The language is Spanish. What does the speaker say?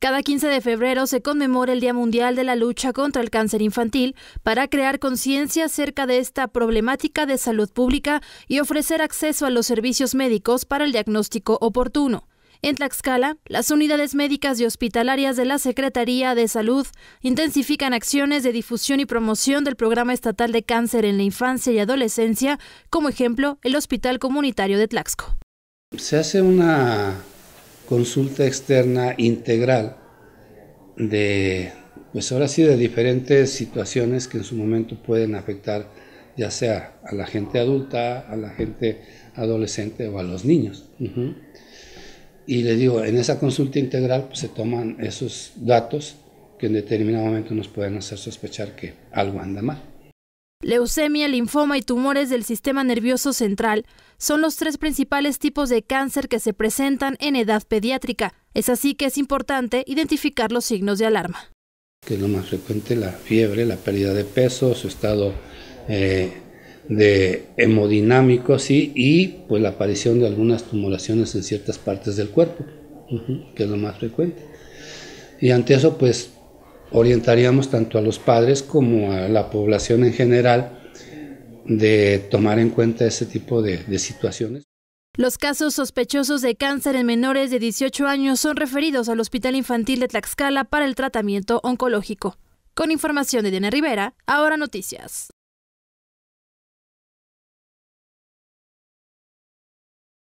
Cada 15 de febrero se conmemora el Día Mundial de la Lucha contra el Cáncer Infantil para crear conciencia acerca de esta problemática de salud pública y ofrecer acceso a los servicios médicos para el diagnóstico oportuno. En Tlaxcala, las unidades médicas y hospitalarias de la Secretaría de Salud intensifican acciones de difusión y promoción del Programa Estatal de Cáncer en la Infancia y Adolescencia, como ejemplo el Hospital Comunitario de Tlaxco. Se hace una consulta externa integral de, pues ahora sí, de diferentes situaciones que en su momento pueden afectar ya sea a la gente adulta, a la gente adolescente o a los niños. Y le digo, en esa consulta integral pues, se toman esos datos que en determinado momento nos pueden hacer sospechar que algo anda mal. Leucemia, linfoma y tumores del sistema nervioso central son los tres principales tipos de cáncer que se presentan en edad pediátrica. Es así que es importante identificar los signos de alarma. Que es lo más frecuente, la fiebre, la pérdida de peso, su estado eh, de hemodinámico, sí, y pues la aparición de algunas tumoraciones en ciertas partes del cuerpo, que es lo más frecuente. Y ante eso, pues orientaríamos tanto a los padres como a la población en general de tomar en cuenta ese tipo de, situaciones. Los casos sospechosos de cáncer en menores de 18 años son referidos al Hospital Infantil de Tlaxcala para el tratamiento oncológico. Con información de Diana Rivera, ahora noticias.